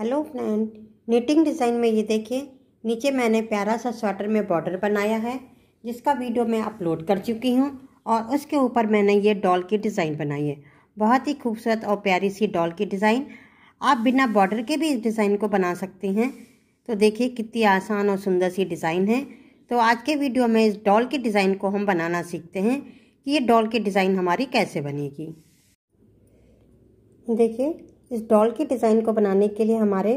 hello friend knitting design में ये देखिए नीचे मैंने प्यारा सा स्वेटर में बॉर्डर बनाया है जिसका वीडियो मैं अपलोड कर चुकी हूँ और उसके ऊपर मैंने ये डॉल की डिज़ाइन बनाई है बहुत ही खूबसूरत और प्यारी सी डॉल की डिज़ाइन आप बिना बॉर्डर के भी इस डिज़ाइन को बना सकते हैं तो देखिए कितनी आसान और सुंदर सी डिज़ाइन है तो आज के वीडियो में इस डॉल की डिज़ाइन को हम बनाना सीखते हैं कि ये डॉल की डिज़ाइन हमारी कैसे बनेगी देखिए इस डॉल के डिज़ाइन को बनाने के लिए हमारे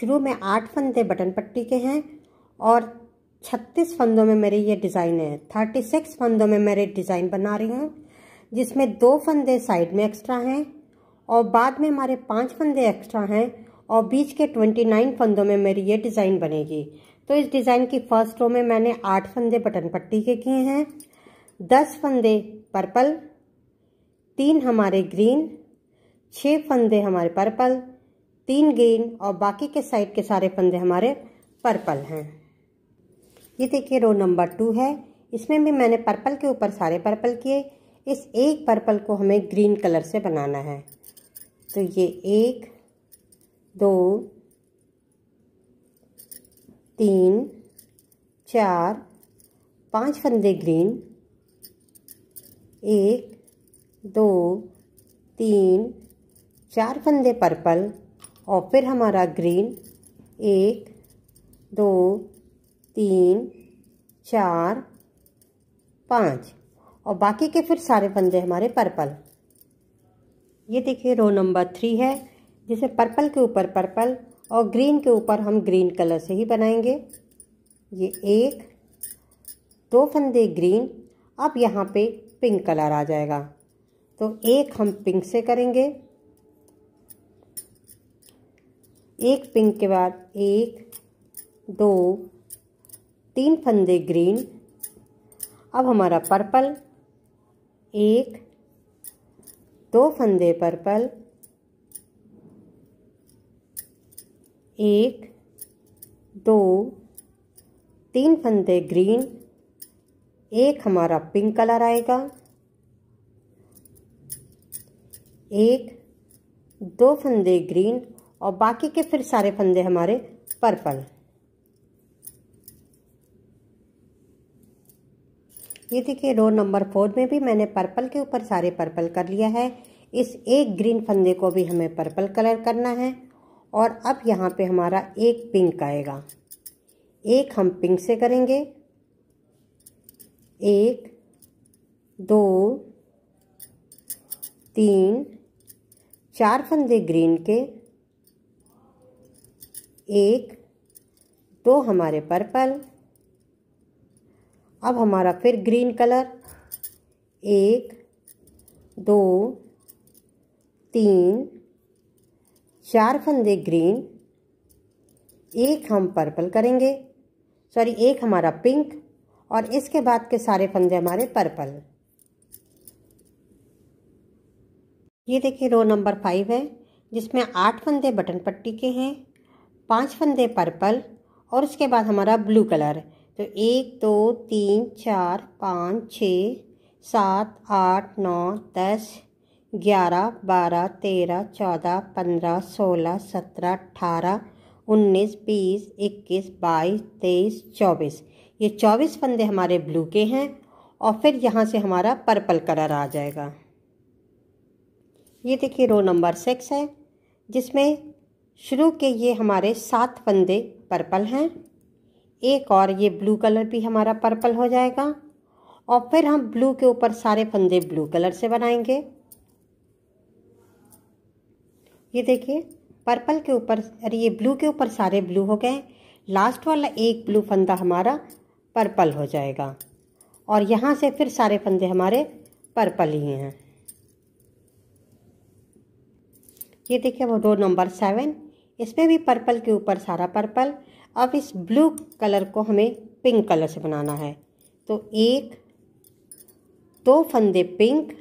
शुरू में आठ फंदे बटन पट्टी के हैं और छत्तीस फंदों में मेरे ये डिज़ाइन है थर्टी सिक्स फंदों में मेरे डिज़ाइन बना रही हूँ जिसमें दो फंदे साइड में एक्स्ट्रा हैं और बाद में हमारे पांच फंदे एक्स्ट्रा हैं और बीच के ट्वेंटी नाइन फंदों में मेरी ये डिज़ाइन बनेगी तो इस डिज़ाइन की फर्स्ट रो में मैंने आठ फंदे बटन पट्टी के किए हैं दस फंदे पर्पल तीन हमारे ग्रीन छः फंदे हमारे पर्पल तीन ग्रीन और बाकी के साइड के सारे फंदे हमारे पर्पल हैं ये देखिए रो नंबर टू है इसमें भी मैंने पर्पल के ऊपर सारे पर्पल किए इस एक पर्पल को हमें ग्रीन कलर से बनाना है तो ये एक दो तीन चार पांच फंदे ग्रीन एक दो तीन चार फंदे पर्पल और फिर हमारा ग्रीन एक दो तीन चार पाँच और बाकी के फिर सारे फंदे हमारे पर्पल ये देखिए रो नंबर थ्री है जिसे पर्पल के ऊपर पर्पल और ग्रीन के ऊपर हम ग्रीन कलर से ही बनाएंगे ये एक दो फंदे ग्रीन अब यहाँ पे पिंक कलर आ जाएगा तो एक हम पिंक से करेंगे एक पिंक के बाद एक दो तीन फंदे ग्रीन अब हमारा पर्पल एक दो फंदे पर्पल एक दो तीन फंदे ग्रीन एक हमारा पिंक कलर आएगा एक दो फंदे ग्रीन और बाकी के फिर सारे फंदे हमारे पर्पल ये देखिए रो नंबर फोर में भी मैंने पर्पल के ऊपर सारे पर्पल कर लिया है इस एक ग्रीन फंदे को भी हमें पर्पल कलर करना है और अब यहाँ पे हमारा एक पिंक आएगा एक हम पिंक से करेंगे एक दो तीन चार फंदे ग्रीन के एक दो हमारे पर्पल अब हमारा फिर ग्रीन कलर एक दो तीन चार फंदे ग्रीन एक हम पर्पल करेंगे सॉरी एक हमारा पिंक और इसके बाद के सारे फंदे हमारे पर्पल ये देखिए रो नंबर फाइव है जिसमें आठ फंदे बटन पट्टी के हैं पांच फंदे पर्पल और उसके बाद हमारा ब्लू कलर तो एक दो तीन चार पाँच छ सात आठ नौ दस ग्यारह बारह तेरह चौदह पंद्रह सोलह सत्रह अठारह उन्नीस बीस इक्कीस बाईस तेईस चौबीस ये चौबीस फंदे हमारे ब्लू के हैं और फिर यहाँ से हमारा पर्पल कलर आ जाएगा ये देखिए रो नंबर सिक्स है जिसमें शुरू के ये हमारे सात फंदे पर्पल हैं एक और ये ब्लू कलर भी हमारा पर्पल हो जाएगा और फिर हम ब्लू के ऊपर सारे फंदे ब्लू कलर से बनाएंगे ये देखिए पर्पल के ऊपर अरे ये ब्लू के ऊपर सारे ब्लू हो गए लास्ट वाला एक ब्लू फंदा हमारा पर्पल हो जाएगा और यहाँ से फिर सारे फंदे हमारे पर्पल ही हैं ये देखिए वो रो नंबर सेवन इसमें भी पर्पल के ऊपर सारा पर्पल अब इस ब्लू कलर को हमें पिंक कलर से बनाना है तो एक दो फंदे पिंक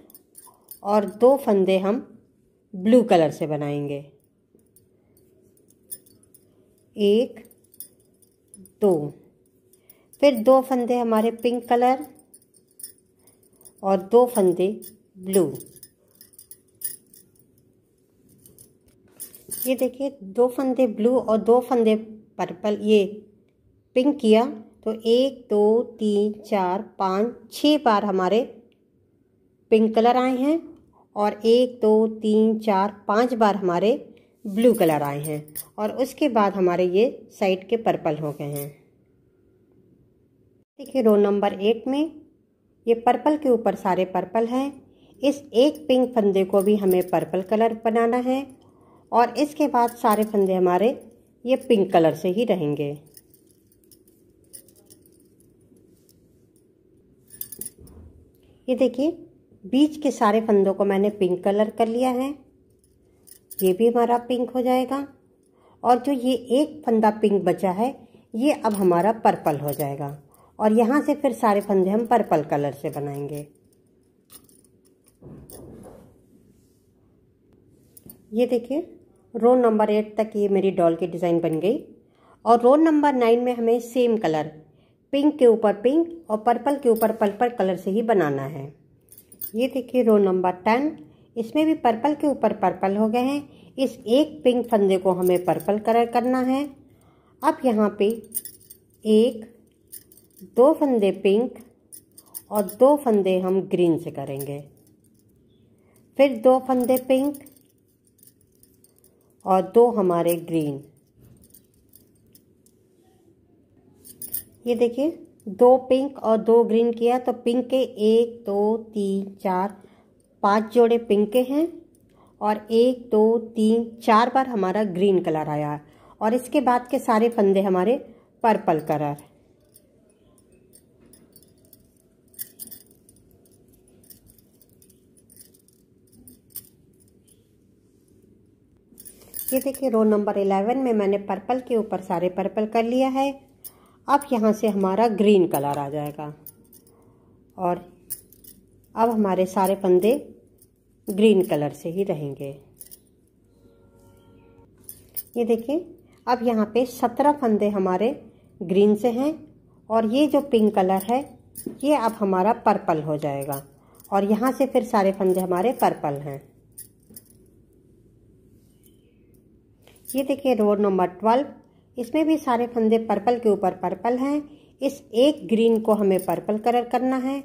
और दो फंदे हम ब्लू कलर से बनाएंगे एक दो फिर दो फंदे हमारे पिंक कलर और दो फंदे ब्लू ये देखिए दो फंदे ब्लू और दो फंदे पर्पल ये पिंक किया तो एक दो तीन चार पाँच छः बार हमारे पिंक कलर आए हैं और एक दो तीन चार पाँच बार हमारे ब्लू कलर आए हैं और उसके बाद हमारे ये साइड के पर्पल हो गए हैं देखिए रो नंबर एट में ये पर्पल के ऊपर सारे पर्पल हैं इस एक पिंक फंदे को भी हमें पर्पल कलर बनाना है और इसके बाद सारे फंदे हमारे ये पिंक कलर से ही रहेंगे ये देखिए बीच के सारे फंदों को मैंने पिंक कलर कर लिया है ये भी हमारा पिंक हो जाएगा और जो ये एक फंदा पिंक बचा है ये अब हमारा पर्पल हो जाएगा और यहाँ से फिर सारे फंदे हम पर्पल कलर से बनाएंगे ये देखिए रो नंबर एट तक ये मेरी डॉल की डिज़ाइन बन गई और रो नंबर नाइन में हमें सेम कलर पिंक के ऊपर पिंक और पर्पल के ऊपर पर्पल कलर से ही बनाना है ये देखिए रो नंबर टेन इसमें भी पर्पल के ऊपर पर्पल हो गए हैं इस एक पिंक फंदे को हमें पर्पल कलर करना है अब यहाँ पे एक दो फंदे पिंक और दो फंदे हम ग्रीन से करेंगे फिर दो फंदे पिंक और दो हमारे ग्रीन ये देखिए दो पिंक और दो ग्रीन किया तो पिंक के एक दो तीन चार पांच जोड़े पिंक के हैं और एक दो तीन चार बार हमारा ग्रीन कलर आया और इसके बाद के सारे फंदे हमारे पर्पल कलर ये देखिए रो नंबर एलेवन में मैंने पर्पल के ऊपर सारे पर्पल कर लिया है अब यहाँ से हमारा ग्रीन कलर आ जाएगा और अब हमारे सारे पंदे ग्रीन कलर से ही रहेंगे ये देखिए अब यहाँ पे सत्रह फंदे हमारे ग्रीन से हैं और ये जो पिंक कलर है ये अब हमारा पर्पल हो जाएगा और यहाँ से फिर सारे फंदे हमारे पर्पल हैं ये देखिए रोड नंबर ट्वेल्व इसमें भी सारे फंदे पर्पल के ऊपर पर्पल हैं इस एक ग्रीन को हमें पर्पल कलर करना है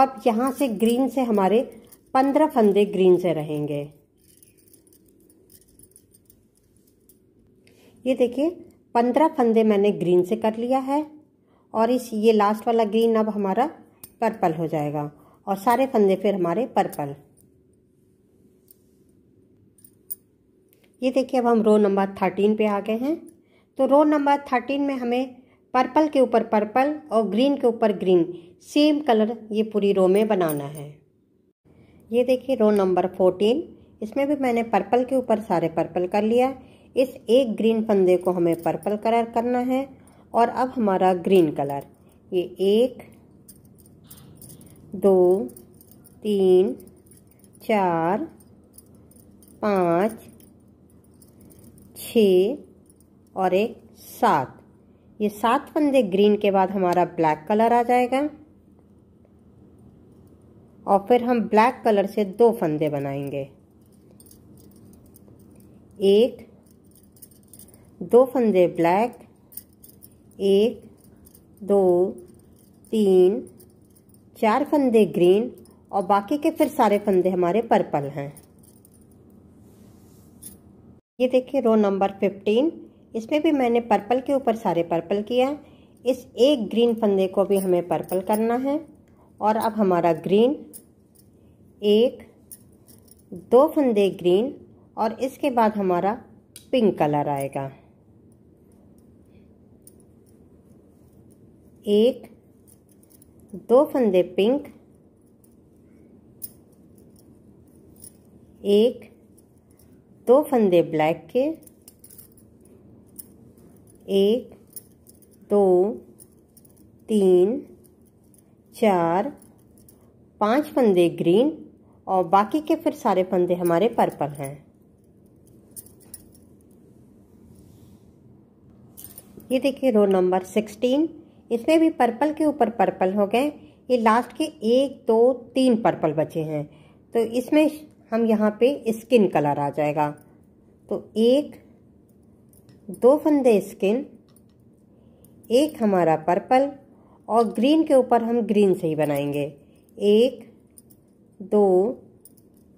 और यहाँ से ग्रीन से हमारे पंद्रह फंदे ग्रीन से रहेंगे ये देखिए पंद्रह फंदे मैंने ग्रीन से कर लिया है और इस ये लास्ट वाला ग्रीन अब हमारा पर्पल हो जाएगा और सारे फंदे फिर हमारे पर्पल ये देखिए अब हम रो नंबर थर्टीन पे आ गए हैं तो रो नंबर थर्टीन में हमें पर्पल के ऊपर पर्पल और ग्रीन के ऊपर ग्रीन सेम कलर ये पूरी रो में बनाना है ये देखिए रो नंबर फोर्टीन इसमें भी मैंने पर्पल के ऊपर सारे पर्पल कर लिया इस एक ग्रीन फंदे को हमें पर्पल कलर करना है और अब हमारा ग्रीन कलर ये एक दो तीन चार पाँच छ और एक सात ये सात फंदे ग्रीन के बाद हमारा ब्लैक कलर आ जाएगा और फिर हम ब्लैक कलर से दो फंदे बनाएंगे एक दो फंदे ब्लैक एक दो तीन चार फंदे ग्रीन और बाकी के फिर सारे फंदे हमारे पर्पल हैं ये देखिए रो नंबर फिफ्टीन इसमें भी मैंने पर्पल के ऊपर सारे पर्पल किया इस एक ग्रीन फंदे को भी हमें पर्पल करना है और अब हमारा ग्रीन एक दो फंदे ग्रीन और इसके बाद हमारा पिंक कलर आएगा एक दो फंदे पिंक एक दो फंदे ब्लैक के एक दो तीन चार पांच फंदे ग्रीन और बाकी के फिर सारे फंदे हमारे पर्पल हैं ये देखिए रो नंबर सिक्सटीन इसमें भी पर्पल के ऊपर पर्पल हो गए ये लास्ट के एक दो तीन पर्पल बचे हैं तो इसमें हम यहाँ पे स्किन कलर आ जाएगा तो एक दो फंदे स्किन एक हमारा पर्पल और ग्रीन के ऊपर हम ग्रीन से ही बनाएंगे एक दो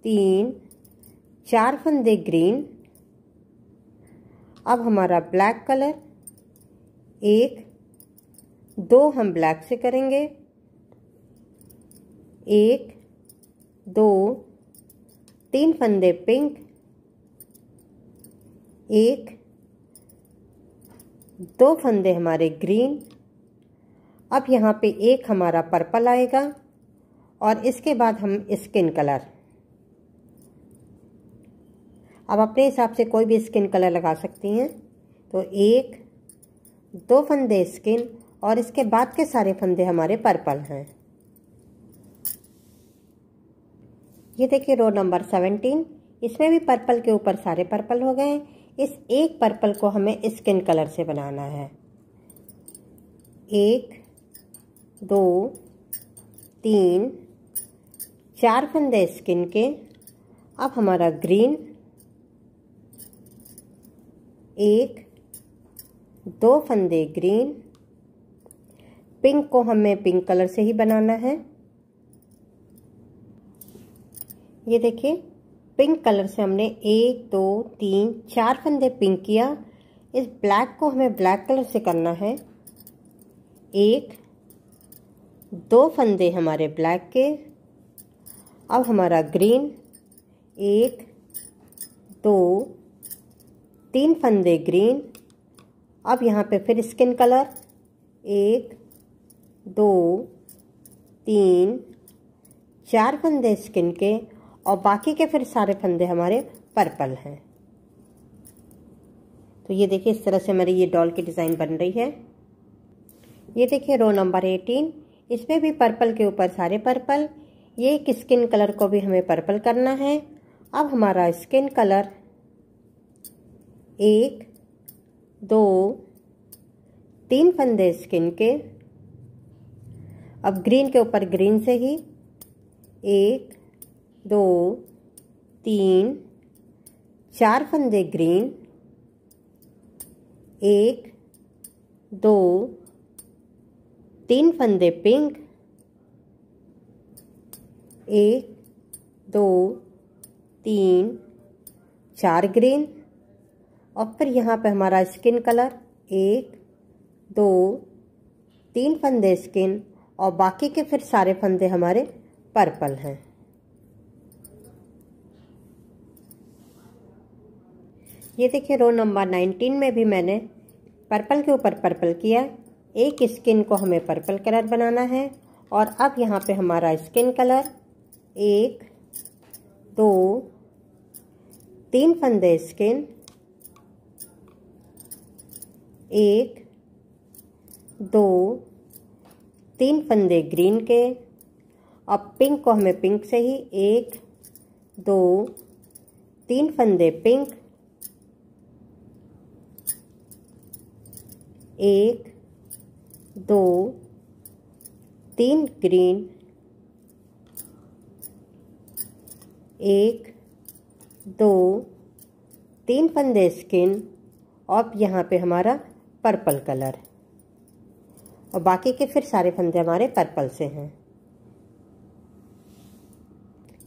तीन चार फंदे ग्रीन अब हमारा ब्लैक कलर एक दो हम ब्लैक से करेंगे एक दो तीन फंदे पिंक एक दो फंदे हमारे ग्रीन अब यहाँ पे एक हमारा पर्पल आएगा और इसके बाद हम स्किन कलर अब अपने हिसाब से कोई भी स्किन कलर लगा सकती हैं तो एक दो फंदे स्किन और इसके बाद के सारे फंदे हमारे पर्पल हैं ये देखिए रो नंबर सेवनटीन इसमें भी पर्पल के ऊपर सारे पर्पल हो गए हैं इस एक पर्पल को हमें स्किन कलर से बनाना है एक दो तीन चार फंदे स्किन के अब हमारा ग्रीन एक दो फंदे ग्रीन पिंक को हमें पिंक कलर से ही बनाना है ये देखिए पिंक कलर से हमने एक दो तीन चार फंदे पिंक किया इस ब्लैक को हमें ब्लैक कलर से करना है एक दो फंदे हमारे ब्लैक के अब हमारा ग्रीन एक दो तीन फंदे ग्रीन अब यहाँ पे फिर स्किन कलर एक दो तीन चार फंदे स्किन के और बाकी के फिर सारे फंदे हमारे पर्पल हैं तो ये देखिए इस तरह से हमारी ये डॉल की डिज़ाइन बन रही है ये देखिए रो नंबर एटीन इसमें भी पर्पल के ऊपर सारे पर्पल ये एक स्किन कलर को भी हमें पर्पल करना है अब हमारा स्किन कलर एक दो तीन फंदे स्किन के अब ग्रीन के ऊपर ग्रीन से ही एक दो तीन चार फंदे ग्रीन एक दो तीन फंदे पिंक एक दो तीन चार ग्रीन और फिर यहाँ पे हमारा स्किन कलर एक दो तीन फंदे स्किन और बाकी के फिर सारे फंदे हमारे पर्पल हैं ये देखिए रो नंबर नाइनटीन में भी मैंने पर्पल के ऊपर पर्पल किया एक स्किन को हमें पर्पल कलर बनाना है और अब यहाँ पे हमारा स्किन कलर एक दो तीन फंदे स्किन एक दो तीन फंदे ग्रीन के अब पिंक को हमें पिंक से ही एक दो तीन फंदे पिंक एक दो तीन ग्रीन एक दो तीन फंदे स्किन और यहाँ पे हमारा पर्पल कलर और बाकी के फिर सारे फंदे हमारे पर्पल से हैं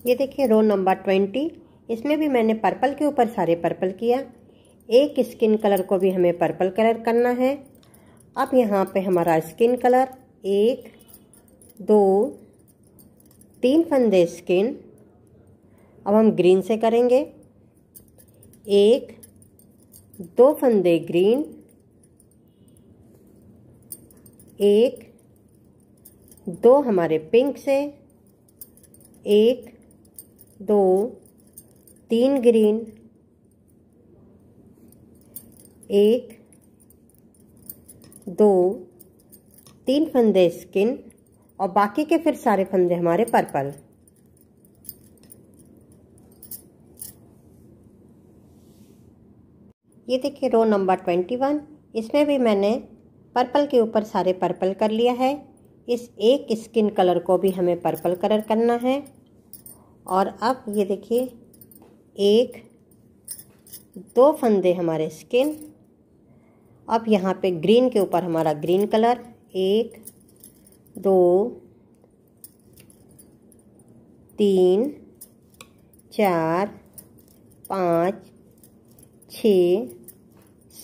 ये देखिए रो नंबर ट्वेंटी इसमें भी मैंने पर्पल के ऊपर सारे पर्पल किया एक स्किन कलर को भी हमें पर्पल कलर करना है अब यहाँ पे हमारा स्किन कलर एक दो तीन फंदे स्किन अब हम ग्रीन से करेंगे एक दो फंदे ग्रीन एक दो हमारे पिंक से एक दो तीन ग्रीन एक दो तीन फंदे स्किन और बाकी के फिर सारे फंदे हमारे पर्पल ये देखिए रो नंबर ट्वेंटी वन इसमें भी मैंने पर्पल के ऊपर सारे पर्पल कर लिया है इस एक स्किन कलर को भी हमें पर्पल कलर करना है और अब ये देखिए एक दो फंदे हमारे स्किन अब यहाँ पे ग्रीन के ऊपर हमारा ग्रीन कलर एक दो तीन चार पाँच छ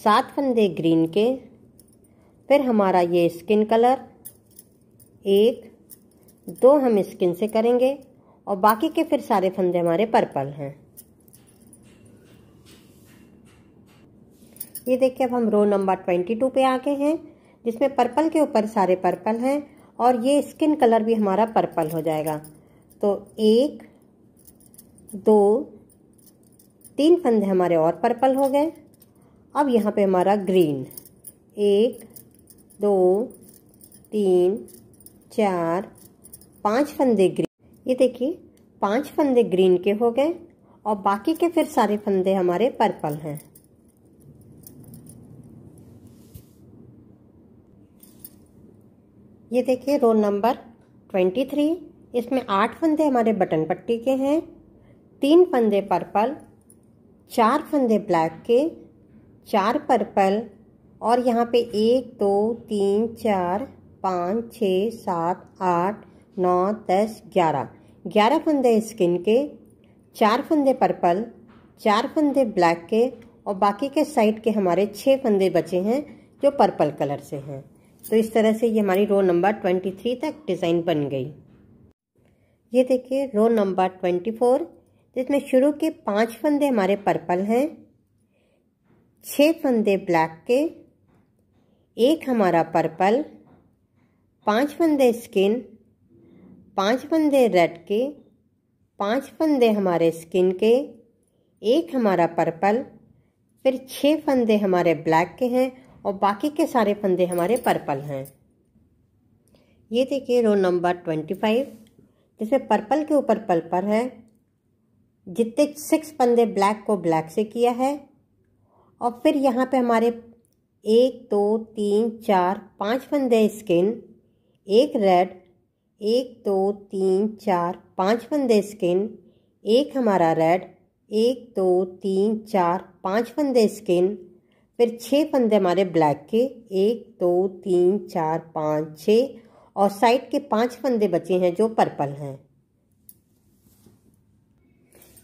सात फंदे ग्रीन के फिर हमारा ये स्किन कलर एक दो हम स्किन से करेंगे और बाकी के फिर सारे फंदे हमारे पर्पल हैं ये देखिए अब हम रो नंबर ट्वेंटी टू पर आ गए हैं जिसमें पर्पल के ऊपर सारे पर्पल हैं और ये स्किन कलर भी हमारा पर्पल हो जाएगा तो एक दो तीन फंदे हमारे और पर्पल हो गए अब यहाँ पे हमारा ग्रीन एक दो तीन चार पांच फंदे ग्रीन ये देखिए पांच फंदे ग्रीन के हो गए और बाकी के फिर सारे फंदे हमारे पर्पल हैं ये देखिए रो नंबर ट्वेंटी थ्री इसमें आठ फंदे हमारे बटन पट्टी के हैं तीन फंदे पर्पल चार फंदे ब्लैक के चार पर्पल और यहाँ पे एक दो तीन चार पाँच छ सात आठ नौ दस ग्यारह ग्यारह फंदे स्किन के चार फंदे पर्पल चार फंदे ब्लैक के और बाकी के साइड के हमारे छः फंदे बचे हैं जो पर्पल कलर से हैं तो इस तरह से ये हमारी रो नंबर ट्वेंटी थ्री तक डिज़ाइन बन गई ये देखिए रो नंबर ट्वेंटी फोर जिसमें शुरू के पांच फंदे हमारे पर्पल हैं छः फंदे ब्लैक के एक हमारा पर्पल पांच फंदे स्किन पांच फंदे रेड के पांच फंदे हमारे स्किन के एक हमारा पर्पल फिर छः फंदे हमारे ब्लैक के हैं और बाकी के सारे फंदे हमारे पर्पल हैं ये देखिए रो नंबर ट्वेंटी फाइव जिसमें पर्पल के ऊपर पर्पल है जितने सिक्स फंदे ब्लैक को ब्लैक से किया है और फिर यहाँ पे हमारे एक दो तीन चार पांच फंदे स्किन एक रेड एक दो तीन चार पांच फंदे स्किन एक हमारा रेड एक दो तीन चार पांच फंदे स्किन फिर छः फंदे हमारे ब्लैक के एक दो तो, तीन चार पाँच छ और साइड के पांच फंदे बचे हैं जो पर्पल हैं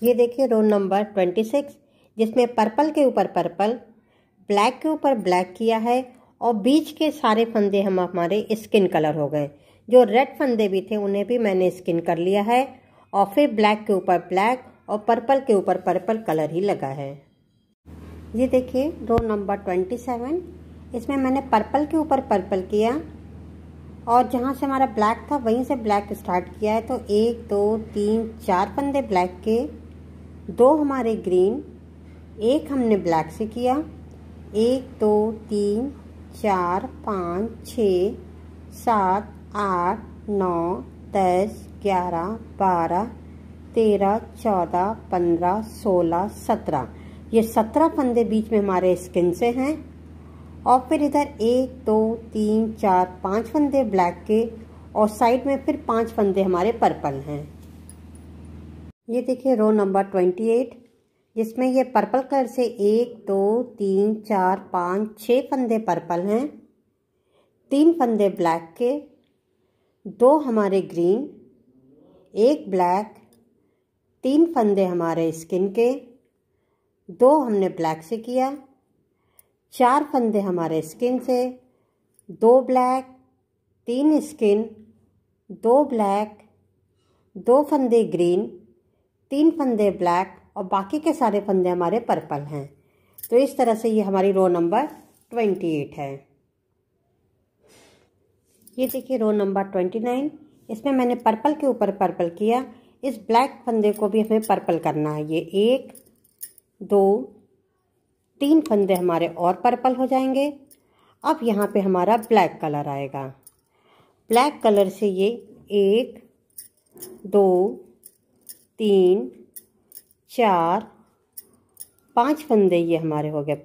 ये देखिए रो नंबर ट्वेंटी सिक्स जिसमें पर्पल के ऊपर पर्पल ब्लैक के ऊपर ब्लैक किया है और बीच के सारे फंदे हम हमारे स्किन कलर हो गए जो रेड फंदे भी थे उन्हें भी मैंने स्किन कर लिया है और फिर ब्लैक के ऊपर ब्लैक और पर्पल के ऊपर पर्पल कलर ही लगा है ये देखिए रो नंबर ट्वेंटी सेवन इसमें मैंने पर्पल के ऊपर पर्पल किया और जहाँ से हमारा ब्लैक था वहीं से ब्लैक स्टार्ट किया है तो एक दो तीन चार पंदे ब्लैक के दो हमारे ग्रीन एक हमने ब्लैक से किया एक दो तीन चार पाँच छ सात आठ नौ दस ग्यारह बारह तेरह चौदह पंद्रह सोलह सत्रह ये सत्रह फंदे बीच में हमारे स्किन से हैं और फिर इधर एक दो तीन चार पांच फंदे ब्लैक के और साइड में फिर पांच फंदे हमारे पर्पल हैं ये देखिए रो नंबर ट्वेंटी एट जिसमें ये पर्पल कलर से एक दो तीन चार पाँच छः फंदे पर्पल हैं तीन फंदे ब्लैक के दो हमारे ग्रीन एक ब्लैक तीन फंदे हमारे स्किन के दो हमने ब्लैक से किया चार फंदे हमारे स्किन से दो ब्लैक तीन स्किन दो ब्लैक दो फंदे ग्रीन तीन फंदे ब्लैक और बाकी के सारे फंदे हमारे पर्पल हैं तो इस तरह से ये हमारी रो नंबर ट्वेंटी एट है ये देखिए रो नंबर ट्वेंटी नाइन इसमें मैंने पर्पल के ऊपर पर्पल किया इस ब्लैक फंदे को भी हमें पर्पल करना है ये एक दो तीन फंदे हमारे और पर्पल हो जाएंगे अब यहाँ पे हमारा ब्लैक कलर आएगा ब्लैक कलर से ये एक दो तीन चार पांच फंदे ये हमारे हो गए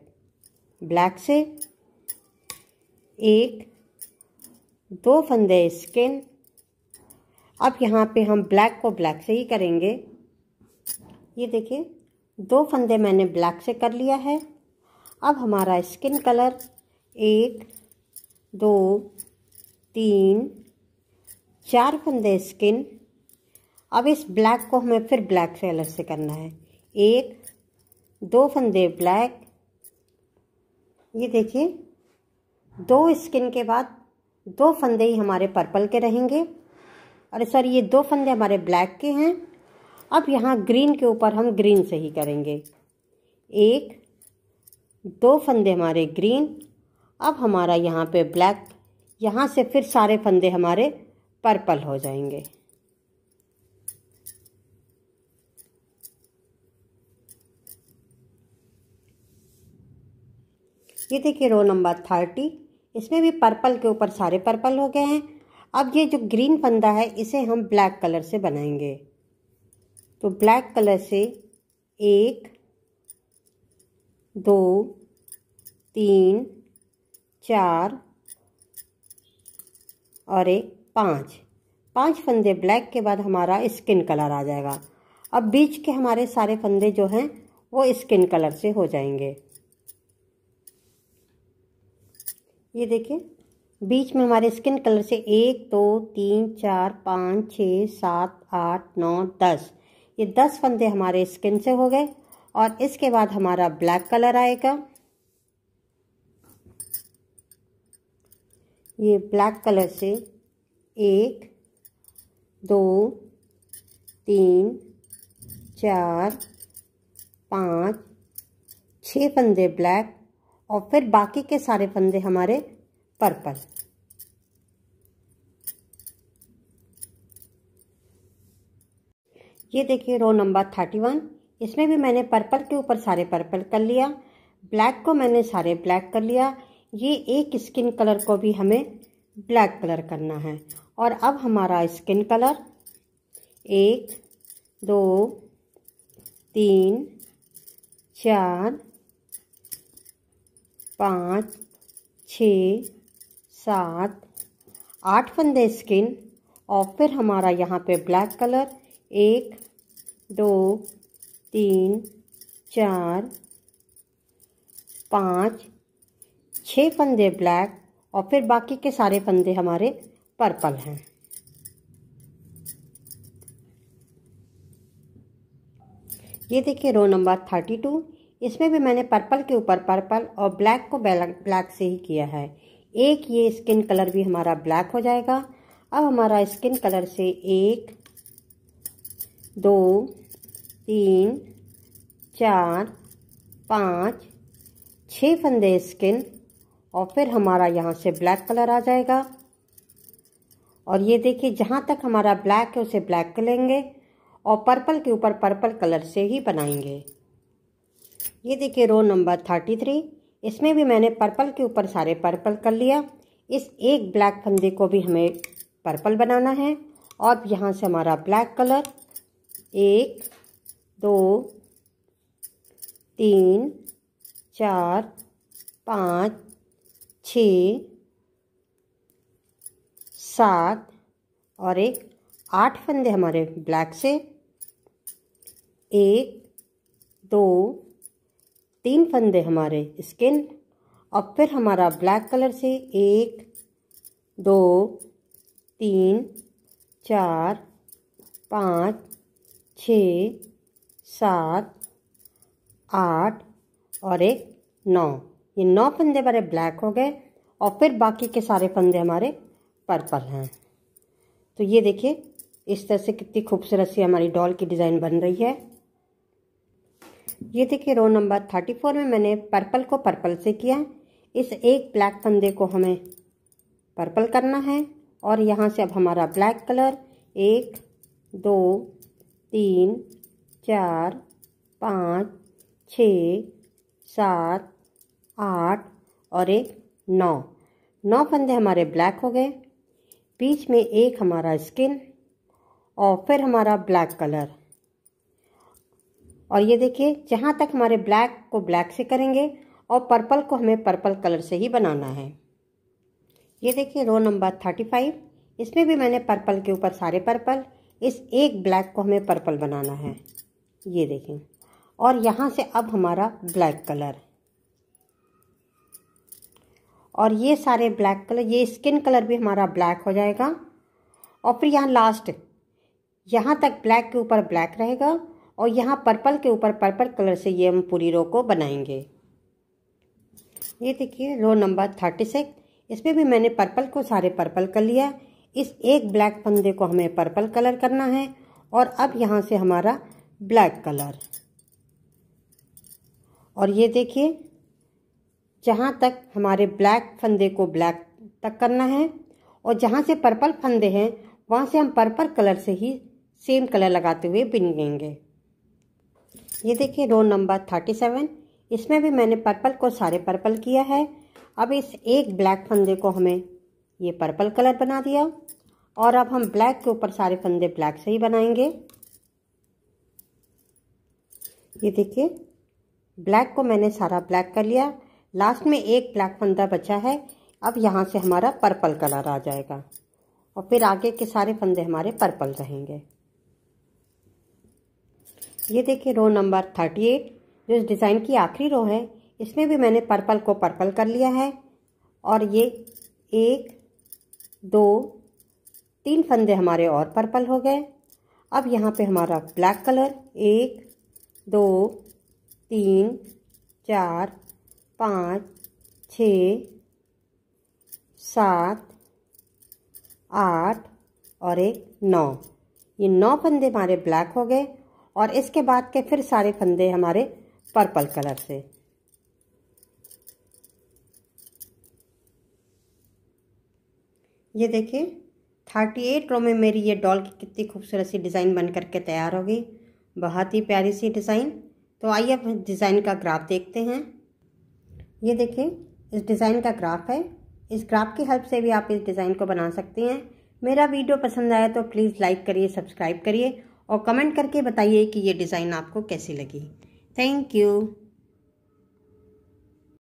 ब्लैक से एक दो फंदे स्किन अब यहाँ पे हम ब्लैक को ब्लैक से ही करेंगे ये देखिए दो फंदे मैंने ब्लैक से कर लिया है अब हमारा स्किन कलर एक दो तीन चार फंदे स्किन अब इस ब्लैक को हमें फिर ब्लैक से कलर से करना है एक दो फंदे ब्लैक ये देखिए दो स्किन के बाद दो फंदे ही हमारे पर्पल के रहेंगे और सर ये दो फंदे हमारे ब्लैक के हैं अब यहाँ ग्रीन के ऊपर हम ग्रीन से ही करेंगे एक दो फंदे हमारे ग्रीन अब हमारा यहाँ पे ब्लैक यहाँ से फिर सारे फंदे हमारे पर्पल हो जाएंगे ये देखिए रो नंबर थर्टी इसमें भी पर्पल के ऊपर सारे पर्पल हो गए हैं अब ये जो ग्रीन फंदा है इसे हम ब्लैक कलर से बनाएंगे तो ब्लैक कलर से एक दो तीन चार और एक पाँच पांच फंदे ब्लैक के बाद हमारा स्किन कलर आ जाएगा अब बीच के हमारे सारे फंदे जो हैं वो स्किन कलर से हो जाएंगे ये देखिए बीच में हमारे स्किन कलर से एक दो तीन चार पाँच छ सात आठ नौ दस ये दस फंदे हमारे स्किन से हो गए और इसके बाद हमारा ब्लैक कलर आएगा ये ब्लैक कलर से एक दो तीन चार पाँच छः फंदे ब्लैक और फिर बाकी के सारे फंदे हमारे पर्पल ये देखिए रो नंबर थर्टी वन इसमें भी मैंने पर्पल के ऊपर सारे पर्पल कर लिया ब्लैक को मैंने सारे ब्लैक कर लिया ये एक स्किन कलर को भी हमें ब्लैक कलर करना है और अब हमारा स्किन कलर एक दो तीन चार पाँच छ सात आठ फंदे स्किन और फिर हमारा यहाँ पे ब्लैक कलर एक दो तीन चार पाँच छः फंदे ब्लैक और फिर बाकी के सारे फंदे हमारे पर्पल हैं ये देखिए रो नंबर थर्टी टू इसमें भी मैंने पर्पल के ऊपर पर्पल और ब्लैक को ब्लैक से ही किया है एक ये स्किन कलर भी हमारा ब्लैक हो जाएगा अब हमारा स्किन कलर से एक दो तीन चार पाँच छः फंदे स्किन और फिर हमारा यहाँ से ब्लैक कलर आ जाएगा और ये देखिए जहाँ तक हमारा ब्लैक है उसे ब्लैक लेंगे और पर्पल के ऊपर पर्पल कलर से ही बनाएंगे ये देखिए रो नंबर थर्टी थ्री इसमें भी मैंने पर्पल के ऊपर सारे पर्पल कर लिया इस एक ब्लैक फंदे को भी हमें पर्पल बनाना है और यहाँ से हमारा ब्लैक कलर एक दो तीन चार पाँच छ सात और एक आठ फंदे हमारे ब्लैक से एक दो तीन फंदे हमारे स्किन और फिर हमारा ब्लैक कलर से एक दो तीन चार पाँच छ सात आठ और एक नौ ये नौ पंदे हमारे ब्लैक हो गए और फिर बाकी के सारे पंदे हमारे पर्पल हैं तो ये देखिए इस तरह से कितनी खूबसूरत सी हमारी डॉल की डिज़ाइन बन रही है ये देखिए रो नंबर थर्टी फोर में मैंने पर्पल को पर्पल से किया इस एक ब्लैक फंदे को हमें पर्पल करना है और यहाँ से अब हमारा ब्लैक कलर एक दो तीन चार पाँच छ सात आठ और एक नौ नौ फंदे हमारे ब्लैक हो गए बीच में एक हमारा स्किन और फिर हमारा ब्लैक कलर और ये देखिए जहाँ तक हमारे ब्लैक को ब्लैक से करेंगे और पर्पल को हमें पर्पल कलर से ही बनाना है ये देखिए रो नंबर थर्टी फाइव इसमें भी मैंने पर्पल के ऊपर सारे पर्पल इस एक ब्लैक को हमें पर्पल बनाना है ये देखें और यहाँ से अब हमारा ब्लैक कलर और ये सारे ब्लैक कलर ये स्किन कलर भी हमारा ब्लैक हो जाएगा और फिर यहाँ लास्ट यहाँ तक ब्लैक के ऊपर ब्लैक रहेगा और यहाँ पर्पल के ऊपर पर्पल कलर से ये हम पूरी रो को बनाएंगे ये देखिए रो नंबर थर्टी सिक्स इसमें भी मैंने पर्पल को सारे पर्पल कर लिया इस एक ब्लैक फंदे को हमें पर्पल कलर करना है और अब यहाँ से हमारा ब्लैक कलर और ये देखिए जहाँ तक हमारे ब्लैक फंदे को ब्लैक तक करना है और जहाँ से पर्पल फंदे हैं वहाँ से हम पर्पल कलर से ही सेम कलर लगाते हुए बिन बिनेंगे ये देखिए रो नंबर थर्टी सेवन इसमें भी मैंने पर्पल को सारे पर्पल किया है अब इस एक ब्लैक फंदे को हमें ये पर्पल कलर बना दिया और अब हम ब्लैक के ऊपर सारे फंदे ब्लैक से ही बनाएंगे ये देखिए ब्लैक को मैंने सारा ब्लैक कर लिया लास्ट में एक ब्लैक फंदा बचा है अब यहाँ से हमारा पर्पल कलर आ जाएगा और फिर आगे के सारे फंदे हमारे पर्पल रहेंगे ये देखिए रो नंबर थर्टी एट जो इस डिज़ाइन की आखिरी रो है इसमें भी मैंने पर्पल को पर्पल कर लिया है और ये एक दो तीन फंदे हमारे और पर्पल हो गए अब यहाँ पे हमारा ब्लैक कलर एक दो तीन चार पाँच छ सात आठ और एक नौ ये नौ फंदे हमारे ब्लैक हो गए और इसके बाद के फिर सारे फंदे हमारे पर्पल कलर से ये देखिए थर्टी एट रो में मेरी ये डॉल की कितनी खूबसूरत सी डिज़ाइन बन करके तैयार होगी बहुत ही प्यारी सी डिज़ाइन तो आइए अब डिज़ाइन का ग्राफ देखते हैं ये देखिए इस डिज़ाइन का ग्राफ है इस ग्राफ की हेल्प से भी आप इस डिज़ाइन को बना सकते हैं मेरा वीडियो पसंद आया तो प्लीज़ लाइक करिए सब्सक्राइब करिए और कमेंट करके बताइए कि ये डिज़ाइन आपको कैसी लगी थैंक यू